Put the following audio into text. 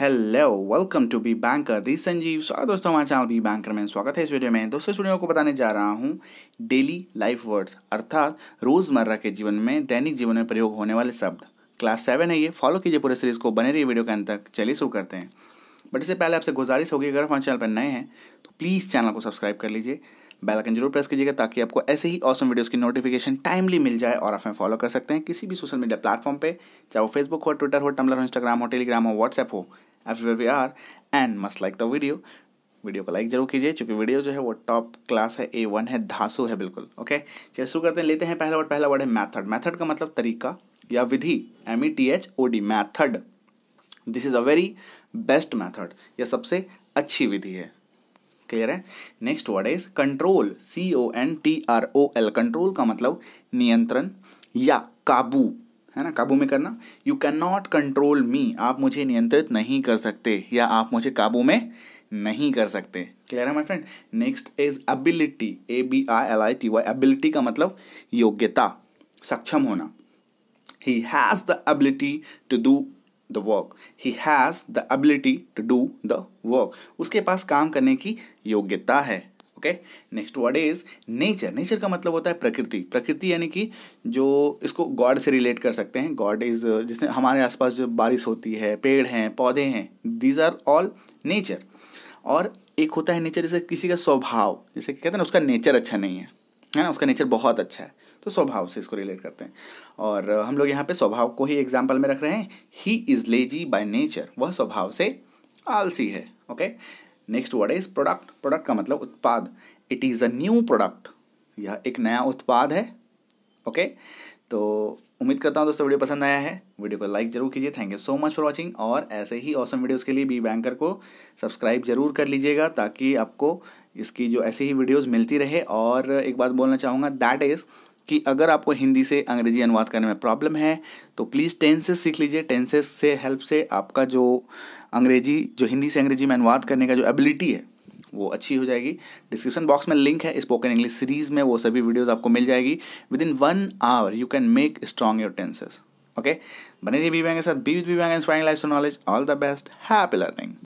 Hello welcome to B banker दी संजीव स्वागत दोस्तों हमारे चैनल बी बैंकर में स्वागत है इस वीडियो में दोस्तों इस वीडियो को बताने जा रहा हूँ डेली लाइफ वर्ड्स अर्थात रोज़मर्रा के जीवन में दैनिक जीवन में प्रयोग होने वाले शब्द क्लास सेवन है ये फॉलो कीजिए पूरे सीरीज़ को बने रही वीडियो के अंत तक चलिए शुरू करते हैं बट इससे पहले आपसे गुजारिश होगी अगर हमारे चैनल पर नए हैं तो प्लीज़ चैनल को सब्सक्राइब कर लीजिए बेलकन जरूर प्रेस कीजिएगा ताकि आपको ऐसे ही ऑसम वीडियोज़ की नोटिफिकेशन टाइमली मिल जाए और आप हमें फॉलो कर सकते हैं किसी भी सोशल मीडिया प्लेटफॉर्म पे चाहे वो फेसबुक हो ट्विटर हो टम्बलर हो इंस्टाग्राम हो टेलीग्राम हो व्हाट्सएप हो everywhere we are and must like the video video को लाइक जरूर कीजिए क्योंकि वीडियो जो है वो टॉप क्लास है ए वन है धासु है बिल्कुल ओके चलिए शुरू करते हैं लेते हैं पहला वर्ड पहला वर्ड है मैथड मैथड का मतलब तरीका या विधि M E T H O D method this is a very best method यह सबसे अच्छी विधि है क्लियर है next word is control C O N T R O L control का मतलब नियंत्रण या काबू है ना काबू में करना you can not control me आप मुझे नियंत्रित नहीं कर सकते या आप मुझे काबू में नहीं कर सकते क्लियर है my friend next is ability A B I L I T Y ability का मतलब योग्यता सक्षम होना he has the ability to do the work he has the ability to do the work उसके पास काम करने की योग्यता है okay next word is nature nature का मतलब होता है प्रकृति प्रकृति यानी कि जो इसको गॉड से रिलेट कर सकते हैं गॉड इज uh, जिसने हमारे आसपास जो बारिश होती है पेड़ हैं पौधे हैं दीज आर ऑल नेचर और एक होता है नेचर जैसे किसी का स्वभाव जैसे कहते हैं ना उसका नेचर अच्छा नहीं है है ना उसका नेचर बहुत अच्छा है तो स्वभाव से इसको रिलेट करते हैं और uh, हम लोग यहाँ पे स्वभाव को ही एग्जाम्पल में रख रहे हैं he is lazy by nature वह स्वभाव से आलसी है okay next word is product product का मतलब उत्पाद it is a new product यह एक नया उत्पाद है ओके okay? तो उम्मीद करता हूँ दोस्तों वीडियो पसंद आया है वीडियो को लाइक जरूर कीजिए thank you so much for watching और ऐसे ही औसम वीडियोस के लिए बी बैंकर को सब्सक्राइब जरूर कर लीजिएगा ताकि आपको इसकी जो ऐसे ही वीडियोस मिलती रहे और एक बात बोलना चाहूँगा दैट इज़ कि अगर आपको हिंदी से अंग्रेजी अनुवाद करने में प्रॉब्लम है तो प्लीज़ टेंसेस सीख लीजिए टेंसेस से हेल्प से आपका जो अंग्रेजी जो हिंदी से अंग्रेजी में अनुवाद करने का जो एबिलिटी है वो अच्छी हो जाएगी डिस्क्रिप्शन बॉक्स में लिंक है स्पोकन इंग्लिश सीरीज़ में वो सभी वीडियोस आपको मिल जाएगी within one hour you can make strong your tenses okay बने रहिए बी बैंक के साथ be with B and inspiring life knowledge all the best happy learning